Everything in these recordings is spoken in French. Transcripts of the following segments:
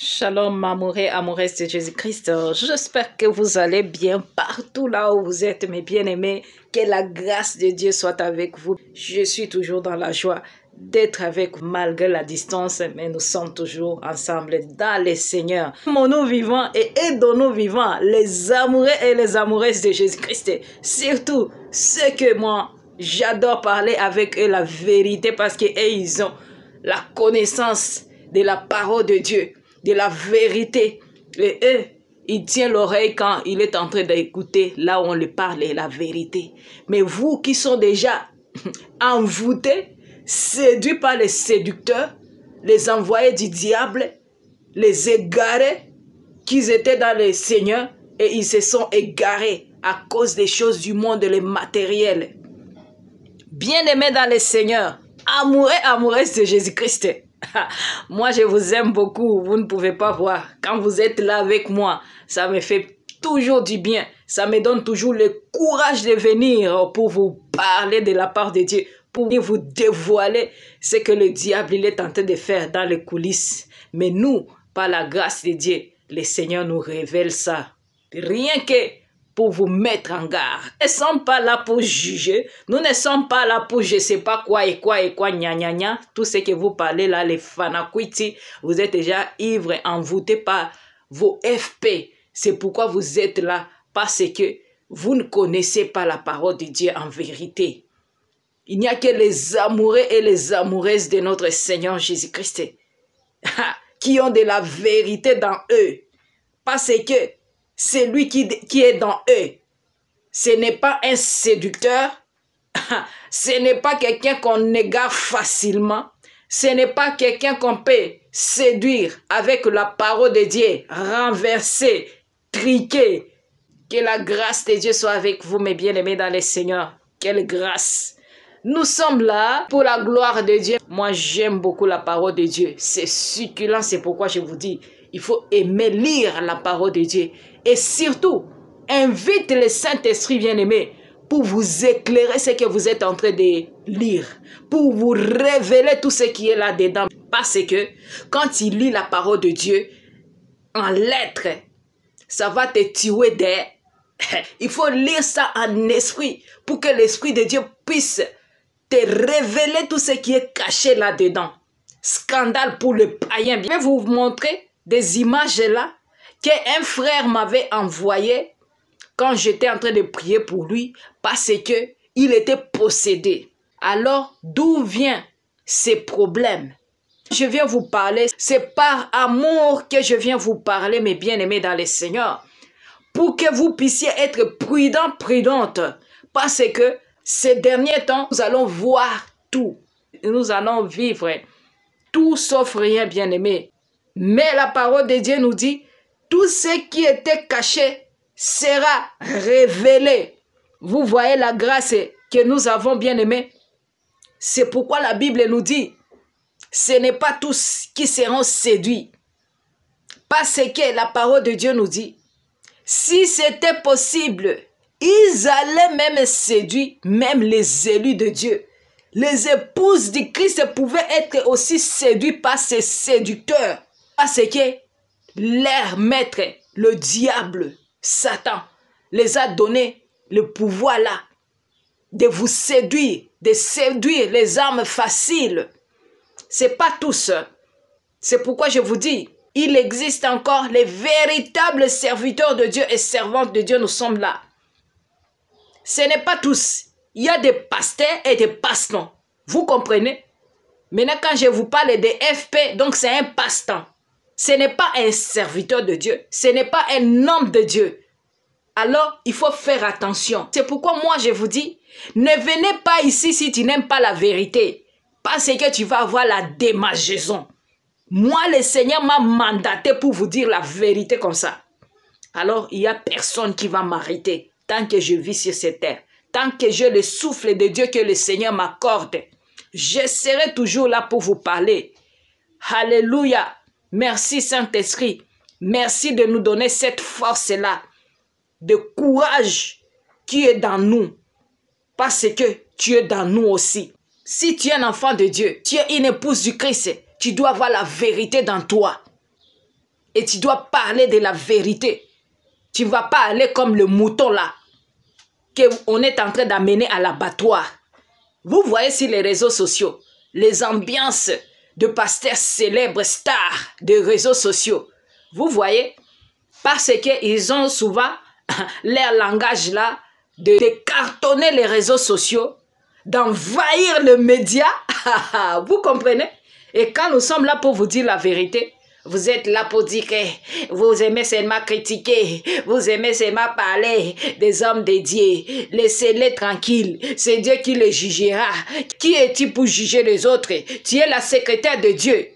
Shalom, amoureux, amoureuse de Jésus-Christ. J'espère que vous allez bien partout là où vous êtes, mes bien-aimés. Que la grâce de Dieu soit avec vous. Je suis toujours dans la joie d'être avec malgré la distance, mais nous sommes toujours ensemble dans le Seigneur. Mon nous vivant et aidons-nous vivants, les amoureux et les amoureuses de Jésus-Christ. Surtout ceux que moi, j'adore parler avec eux la vérité parce qu'ils ont la connaissance de la parole de Dieu de la vérité. Et eux, il tient l'oreille quand il est en train d'écouter là où on le parle la vérité. Mais vous qui sont déjà envoûtés, séduits par les séducteurs, les envoyés du diable, les égarés, qu'ils étaient dans le Seigneur et ils se sont égarés à cause des choses du monde, les matériels. Bien-aimés dans le Seigneur, amoureux, amoureuses de Jésus-Christ. moi, je vous aime beaucoup, vous ne pouvez pas voir. Quand vous êtes là avec moi, ça me fait toujours du bien. Ça me donne toujours le courage de venir pour vous parler de la part de Dieu, pour vous dévoiler ce que le diable il est tenté de faire dans les coulisses. Mais nous, par la grâce de Dieu, le Seigneur nous révèle ça. Rien que pour vous mettre en garde. Nous ne sommes pas là pour juger. Nous ne sommes pas là pour je ne sais pas quoi et quoi et quoi, gna gna Tout ce que vous parlez là, les fanakwiti, vous êtes déjà ivres, envoûtés par vos FP. C'est pourquoi vous êtes là, parce que vous ne connaissez pas la parole de Dieu en vérité. Il n'y a que les amoureux et les amoureuses de notre Seigneur Jésus-Christ qui ont de la vérité dans eux. Parce que c'est lui qui, est dans eux. Ce n'est pas un séducteur, ce n'est pas quelqu'un qu'on égare facilement, ce n'est pas quelqu'un qu'on peut séduire avec la parole de Dieu, renverser, triquer. Que la grâce de Dieu soit avec vous, mes bien-aimés dans les seigneurs. Quelle grâce! Nous sommes là pour la gloire de Dieu. Moi, j'aime beaucoup la parole de Dieu. C'est succulent, c'est pourquoi je vous dis, il faut aimer lire la parole de Dieu. Et surtout, invite le Saint-Esprit bien-aimé pour vous éclairer ce que vous êtes en train de lire, pour vous révéler tout ce qui est là-dedans. Parce que quand il lit la parole de Dieu en lettres, ça va te tuer des... Il faut lire ça en esprit pour que l'esprit de Dieu puisse te révéler tout ce qui est caché là-dedans. Scandale pour le païen. Je vais vous montrer des images là qu'un frère m'avait envoyé quand j'étais en train de prier pour lui parce que il était possédé. Alors, d'où vient ces problèmes Je viens vous parler, c'est par amour que je viens vous parler, mes bien-aimés dans le Seigneur, pour que vous puissiez être prudents, prudentes, parce que ces derniers temps, nous allons voir tout. Nous allons vivre tout sauf rien, bien-aimé. Mais la parole de Dieu nous dit, tout ce qui était caché sera révélé. Vous voyez la grâce que nous avons, bien-aimé. C'est pourquoi la Bible nous dit, ce n'est pas tous qui seront séduits. Parce que la parole de Dieu nous dit, si c'était possible, ils allaient même séduire même les élus de Dieu. Les épouses du Christ pouvaient être aussi séduites par ces séducteurs. Parce que leur maître, le diable, Satan, les a donné le pouvoir là de vous séduire, de séduire les âmes faciles. C'est pas tout ça. C'est pourquoi je vous dis, il existe encore les véritables serviteurs de Dieu et servantes de Dieu, nous sommes là. Ce n'est pas tous. Il y a des pasteurs et des passe Vous comprenez Maintenant, quand je vous parle des FP, donc c'est un passe-temps. Ce n'est pas un serviteur de Dieu. Ce n'est pas un homme de Dieu. Alors, il faut faire attention. C'est pourquoi moi, je vous dis, ne venez pas ici si tu n'aimes pas la vérité. Parce que tu vas avoir la démagaison. Moi, le Seigneur m'a mandaté pour vous dire la vérité comme ça. Alors, il n'y a personne qui va m'arrêter tant que je vis sur cette terre, tant que j'ai le souffle de Dieu que le Seigneur m'accorde, je serai toujours là pour vous parler. Alléluia. Merci Saint-Esprit. Merci de nous donner cette force-là, de courage qui est dans nous, parce que tu es dans nous aussi. Si tu es un enfant de Dieu, tu es une épouse du Christ, tu dois avoir la vérité dans toi. Et tu dois parler de la vérité. Tu ne vas pas aller comme le mouton là, qu'on est en train d'amener à l'abattoir. Vous voyez sur les réseaux sociaux, les ambiances de pasteurs célèbres, stars des réseaux sociaux. Vous voyez Parce qu'ils ont souvent leur langage là de, cartonner les réseaux sociaux, d'envahir le média. vous comprenez Et quand nous sommes là pour vous dire la vérité, vous êtes là pour dire que vous aimez seulement critiquer, vous aimez seulement parler des hommes dédiés. Laissez-les tranquilles. C'est Dieu qui les jugera. Qui es-tu pour juger les autres Tu es la secrétaire de Dieu.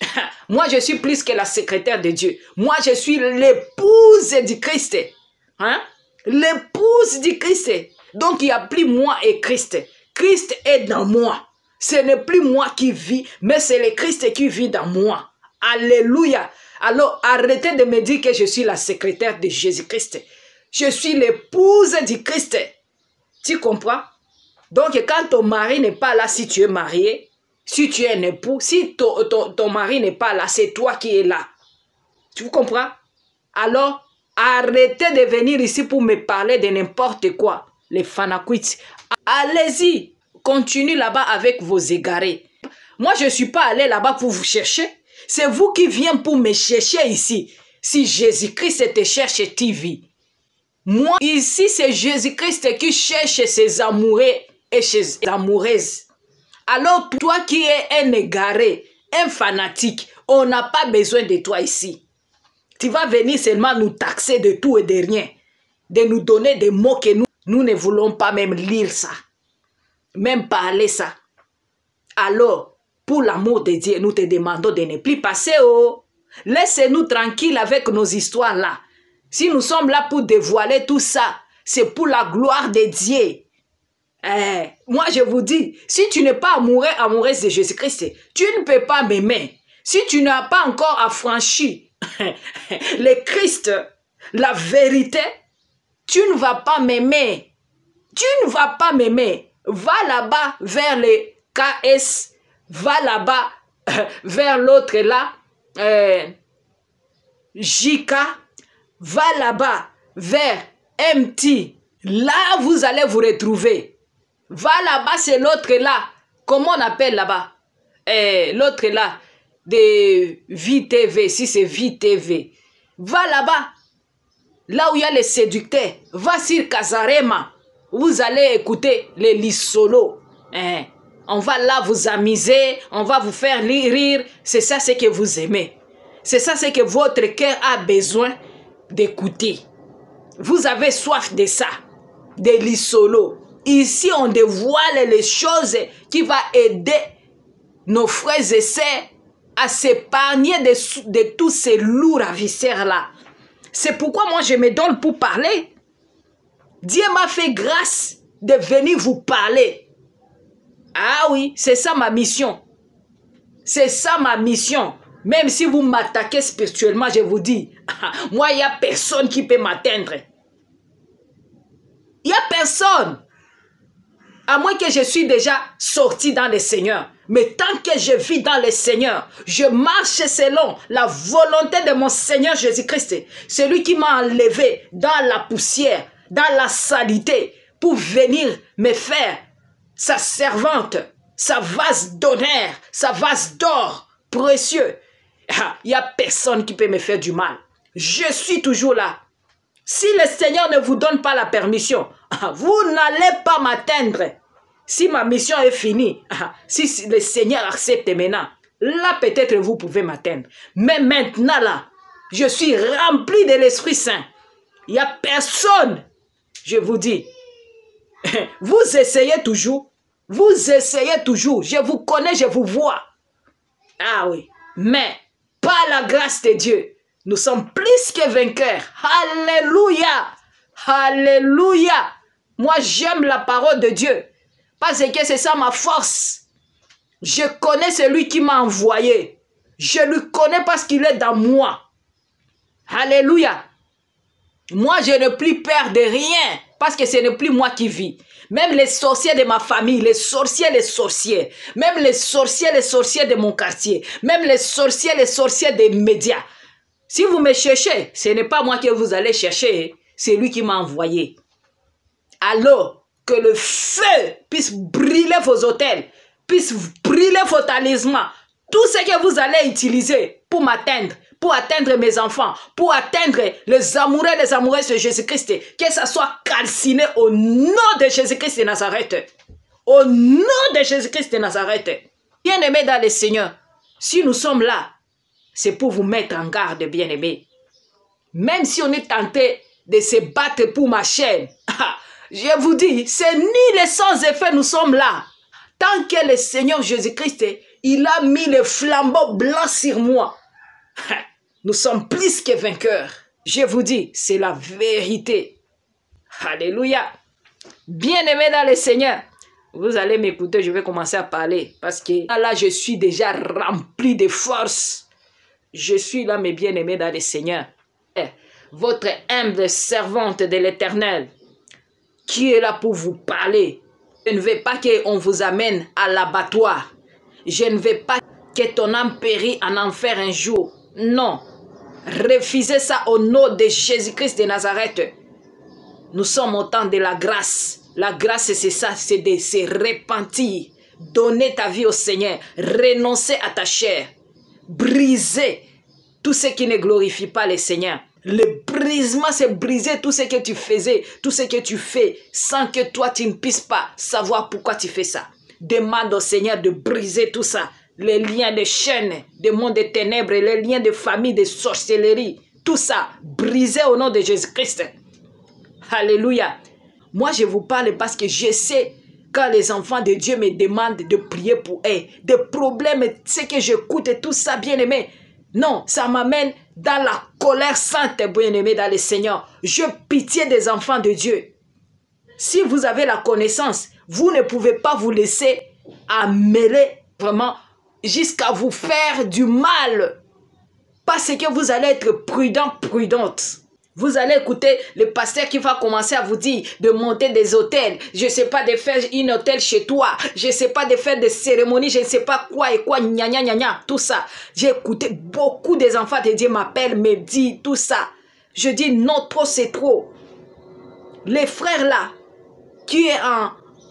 Moi, je suis plus que la secrétaire de Dieu. Moi, je suis l'épouse du Christ. Hein? L'épouse du Christ. Donc, il n'y a plus moi et Christ. Christ est dans moi. Ce n'est plus moi qui vis, mais c'est le Christ qui vit dans moi. Alléluia. Alors arrêtez de me dire que je suis la secrétaire de Jésus-Christ. Je suis l'épouse du Christ. Tu comprends? Donc quand ton mari n'est pas là, si tu es marié, si tu es un époux, si ton, mari n'est pas là, c'est toi qui es là. Tu comprends? Alors arrêtez de venir ici pour me parler de n'importe quoi. Les fanakwits. Allez-y, continue là-bas avec vos égarés. Moi, je ne suis pas allé là-bas pour vous chercher. C'est vous qui venez pour me chercher ici. Si Jésus-Christ te cherche, tu vis. Moi, ici, c'est Jésus-Christ qui cherche ses amoureux et ses amoureuses. Alors, toi qui es un égaré, un fanatique, on n'a pas besoin de toi ici. Tu vas venir seulement nous taxer de tout et de rien, de nous donner des mots que nous, nous ne voulons pas même lire ça, même parler ça. Alors, pour l'amour de Dieu, nous te demandons de ne plus passer au. Oh. Laissez-nous tranquilles avec nos histoires là. Si nous sommes là pour dévoiler tout ça, c'est pour la gloire de Dieu. Eh, moi, je vous dis, si tu n'es pas amoureux, amoureuse de Jésus-Christ, tu ne peux pas m'aimer. Si tu n'as pas encore affranchi le Christ, la vérité, tu ne vas pas m'aimer. Tu ne vas pas m'aimer. Va là-bas vers les KS va là-bas, euh, vers l'autre là, euh, Jika, va là-bas, vers MT. Là, vous allez vous retrouver. Va là-bas, c'est l'autre là. Comment on appelle là-bas euh, L'autre là, de VTV, si c'est VTV. Va là-bas, là où il y a les séducteurs. Va sur Casarema. Vous allez écouter les Lissolo. Hein. On va là vous amuser, on va vous faire rire. C'est ça ce que vous aimez. C'est ça ce que votre cœur a besoin d'écouter. Vous avez soif de ça, de l'isolo. Ici, on dévoile les choses qui vont aider nos frères et sœurs à s'épargner de, de, tous ces lourds ravisseurs-là. C'est pourquoi moi, je me donne pour parler. Dieu m'a fait grâce de venir vous parler ah oui, c'est ça ma mission. C'est ça ma mission. Même si vous m'attaquez spirituellement, je vous dis, moi, il n'y a personne qui peut m'atteindre. Il n'y a personne. À moins que je suis déjà sorti dans le Seigneur. Mais tant que je vis dans le Seigneur, je marche selon la volonté de mon Seigneur Jésus-Christ, celui qui m'a enlevé dans la poussière, dans la salité, pour venir me faire sa servante, sa vase d'honneur, sa vase d'or précieux. Il ah, n'y a personne qui peut me faire du mal. Je suis toujours là. Si le Seigneur ne vous donne pas la permission, ah, vous n'allez pas m'atteindre. Si ma mission est finie, ah, si le Seigneur accepte maintenant, là peut-être vous pouvez m'atteindre. Mais maintenant là, je suis rempli de l'Esprit Saint. Il n'y a personne, je vous dis, Vous essayez toujours. Vous essayez toujours. Je vous connais, je vous vois. Ah oui. Mais par la grâce de Dieu, nous sommes plus que vainqueurs. Alléluia. Alléluia. Moi, j'aime la parole de Dieu. Parce que c'est ça ma force. Je connais celui qui m'a envoyé. Je le connais parce qu'il est dans moi. Alléluia. Moi, je ne plus peur de rien parce que ce n'est plus moi qui vis. Même les sorciers de ma famille, les sorciers, les sorciers, même les sorciers, les sorciers de mon quartier, même les sorciers, les sorciers des médias. Si vous me cherchez, ce n'est pas moi que vous allez chercher, c'est lui qui m'a envoyé. Alors que le feu puisse brûler vos hôtels, puisse brûler vos talismans, tout ce que vous allez utiliser pour m'atteindre, pour atteindre mes enfants, pour atteindre les amoureux les amoureuses de Jésus-Christ, que ça soit calciné au nom de Jésus-Christ de Nazareth. Au nom de Jésus-Christ de Nazareth. Bien-aimés dans le Seigneur, si nous sommes là, c'est pour vous mettre en garde, bien-aimés. Même si on est tenté de se battre pour ma chaîne, je vous dis, c'est ni les sans effet, nous sommes là. Tant que le Seigneur Jésus-Christ, il a mis le flambeau blanc sur moi. Nous sommes plus que vainqueurs. Je vous dis, c'est la vérité. Alléluia. Bien-aimés dans le Seigneur, vous allez m'écouter, je vais commencer à parler parce que là, je suis déjà rempli de force. Je suis là, mes bien-aimés dans le Seigneur. Eh, votre humble servante de l'Éternel qui est là pour vous parler. Je ne veux pas qu'on vous amène à l'abattoir. Je ne veux pas que ton âme périsse en enfer un jour. Non, Refusez ça au nom de Jésus-Christ de Nazareth. Nous sommes au temps de la grâce. La grâce, c'est ça, c'est de se repentir. Donner ta vie au Seigneur. Renoncer à ta chair. Briser tout ce qui ne glorifie pas le Seigneur. Le brisement, c'est briser tout ce que tu faisais, tout ce que tu fais, sans que toi, tu ne puisses pas savoir pourquoi tu fais ça. Demande au Seigneur de briser tout ça, les liens de chaînes, des mondes des ténèbres, les liens de famille, de sorcellerie, tout ça brisé au nom de Jésus-Christ. Alléluia. Moi, je vous parle parce que je sais quand les enfants de Dieu me demandent de prier pour eux, des problèmes, ce que j'écoute, tout ça, bien-aimé. Non, ça m'amène dans la colère sainte, bien-aimé, dans le Seigneur. Je pitié des enfants de Dieu. Si vous avez la connaissance, vous ne pouvez pas vous laisser amener vraiment jusqu'à vous faire du mal. Parce que vous allez être prudent, prudente. Vous allez écouter le pasteur qui va commencer à vous dire de monter des hôtels. Je ne sais pas de faire une hôtel chez toi. Je ne sais pas de faire des cérémonies. Je ne sais pas quoi et quoi. Gna gna gna gna. Tout ça. J'ai écouté beaucoup des enfants de Dieu m'appellent, me disent tout ça. Je dis non, trop c'est trop. Les frères là, qui est, en,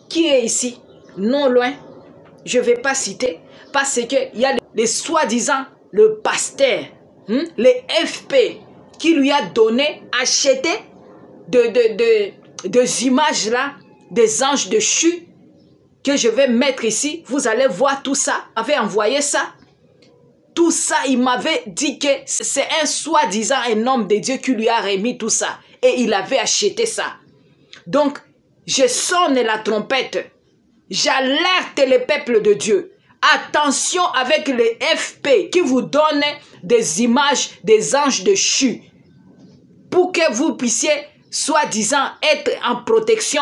qui est ici, non loin, je ne vais pas citer. Parce qu'il y a les soi-disant, le pasteur, hmm, les FP, qui lui a donné, acheté de, des images là, des anges de chute que je vais mettre ici. Vous allez voir tout ça. Avait envoyé ça. Tout ça, il m'avait dit que c'est un soi-disant, un homme de Dieu qui lui a remis tout ça. Et il avait acheté ça. Donc, je sonne la trompette. J'alerte le peuple de Dieu. Attention avec les FP qui vous donnent des images des anges de chute pour que vous puissiez, soi-disant, être en protection,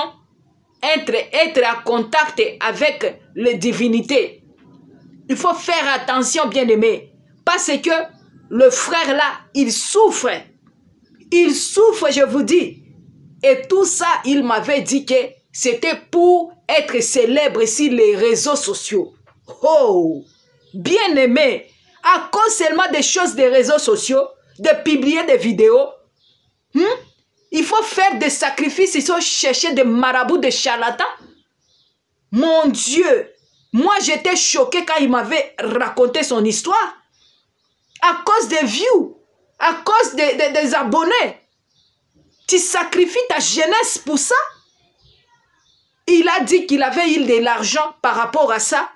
être, être en contact avec les divinités. Il faut faire attention, bien aimé parce que le frère là, il souffre. Il souffre, je vous dis. Et tout ça, il m'avait dit que c'était pour être célèbre sur les réseaux sociaux. Oh Bien-aimé, à cause seulement des choses des réseaux sociaux, de publier des vidéos, hmm? il faut faire des sacrifices, il faut chercher des marabouts, des charlatans. Mon Dieu, moi j'étais choqué quand il m'avait raconté son histoire. À cause des views, à cause des, des abonnés, tu sacrifies ta jeunesse pour ça. Il a dit qu'il avait eu de l'argent par rapport à ça.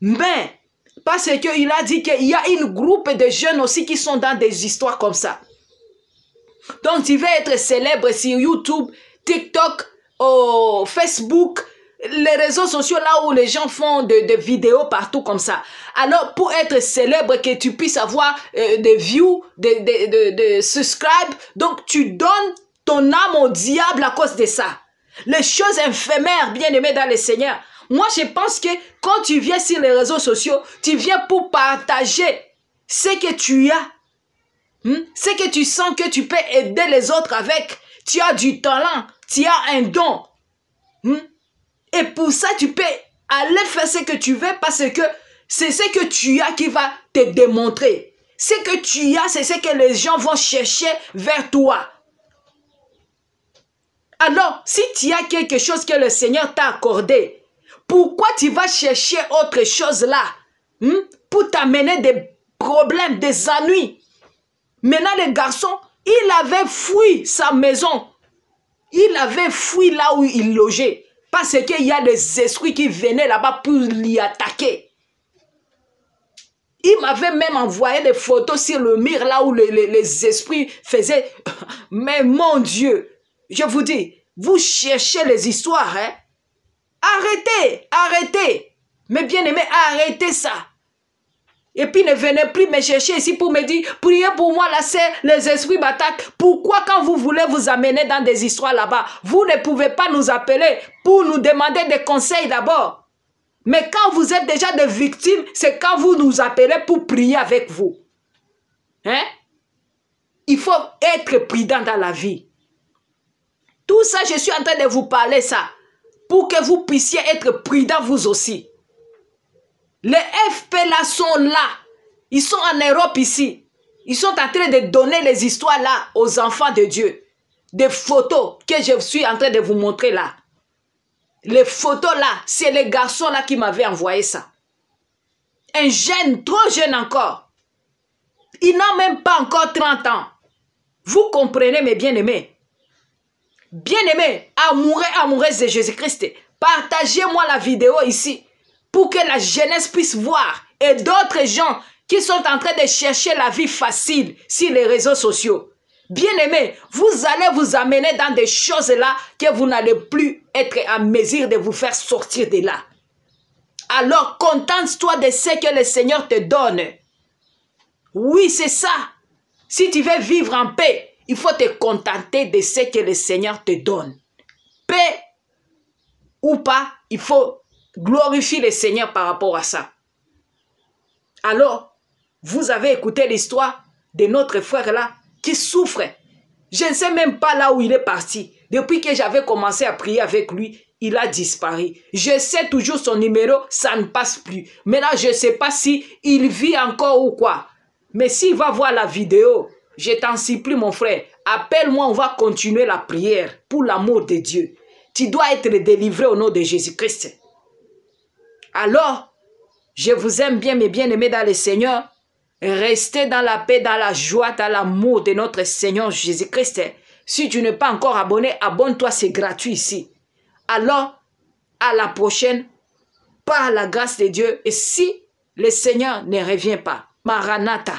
Mais, parce qu'il a dit qu'il y a une groupe de jeunes aussi qui sont dans des histoires comme ça. Donc, tu veux être célèbre sur YouTube, TikTok, Facebook, les réseaux sociaux là où les gens font des vidéos partout comme ça. Alors, pour être célèbre, que tu puisses avoir euh, des views, des de, de, subscribes, donc tu donnes ton âme au diable à cause de ça. Les choses éphémères, bien aimées dans le Seigneur. Moi, je pense que quand tu viens sur les réseaux sociaux, tu viens pour partager ce que tu as. Hmm? Ce que tu sens que tu peux aider les autres avec. Tu as du talent, tu as un don. Hmm? Et pour ça, tu peux aller faire ce que tu veux parce que c'est ce que tu as qui va te démontrer. Ce que tu as, c'est ce que les gens vont chercher vers toi. Alors, si tu as quelque chose que le Seigneur t'a accordé, pourquoi tu vas chercher autre chose là hmm, pour t'amener des problèmes, des ennuis Maintenant, le garçon, il avait fui sa maison. Il avait fui là où il logeait. Parce qu'il y a des esprits qui venaient là-bas pour l'y attaquer. Il m'avait même envoyé des photos sur le mur là où les, les esprits faisaient. Mais mon Dieu, je vous dis, vous cherchez les histoires, hein? Arrêtez, arrêtez. Mes bien-aimés, arrêtez ça. Et puis ne venez plus me chercher ici pour me dire, priez pour moi, là c'est les esprits m'attaquent. Pourquoi quand vous voulez vous amener dans des histoires là-bas, vous ne pouvez pas nous appeler pour nous demander des conseils d'abord. Mais quand vous êtes déjà des victimes, c'est quand vous nous appelez pour prier avec vous. Hein? Il faut être prudent dans la vie. Tout ça, je suis en train de vous parler ça pour que vous puissiez être prudents vous aussi. Les FP là sont là. Ils sont en Europe ici. Ils sont en train de donner les histoires là aux enfants de Dieu. Des photos que je suis en train de vous montrer là. Les photos là, c'est les garçons là qui m'avaient envoyé ça. Un jeune, trop jeune encore. Il n'a même pas encore 30 ans. Vous comprenez mes bien-aimés. Bien-aimés, amoureux, amoureuses de Jésus-Christ, partagez-moi la vidéo ici pour que la jeunesse puisse voir et d'autres gens qui sont en train de chercher la vie facile sur les réseaux sociaux. Bien-aimés, vous allez vous amener dans des choses là que vous n'allez plus être en mesure de vous faire sortir de là. Alors contente-toi de ce que le Seigneur te donne. Oui, c'est ça. Si tu veux vivre en paix, il faut te contenter de ce que le Seigneur te donne. Paix ou pas, il faut glorifier le Seigneur par rapport à ça. Alors, vous avez écouté l'histoire de notre frère là qui souffre. Je ne sais même pas là où il est parti. Depuis que j'avais commencé à prier avec lui, il a disparu. Je sais toujours son numéro, ça ne passe plus. Mais là, je ne sais pas si il vit encore ou quoi. Mais s'il va voir la vidéo, je t'en supplie, mon frère. Appelle-moi, on va continuer la prière pour l'amour de Dieu. Tu dois être délivré au nom de Jésus-Christ. Alors, je vous aime bien, mes bien-aimés dans le Seigneur. Restez dans la paix, dans la joie, dans l'amour de notre Seigneur Jésus-Christ. Si tu n'es pas encore abonné, abonne-toi, c'est gratuit ici. Alors, à la prochaine, par la grâce de Dieu. Et si le Seigneur ne revient pas, Maranatha.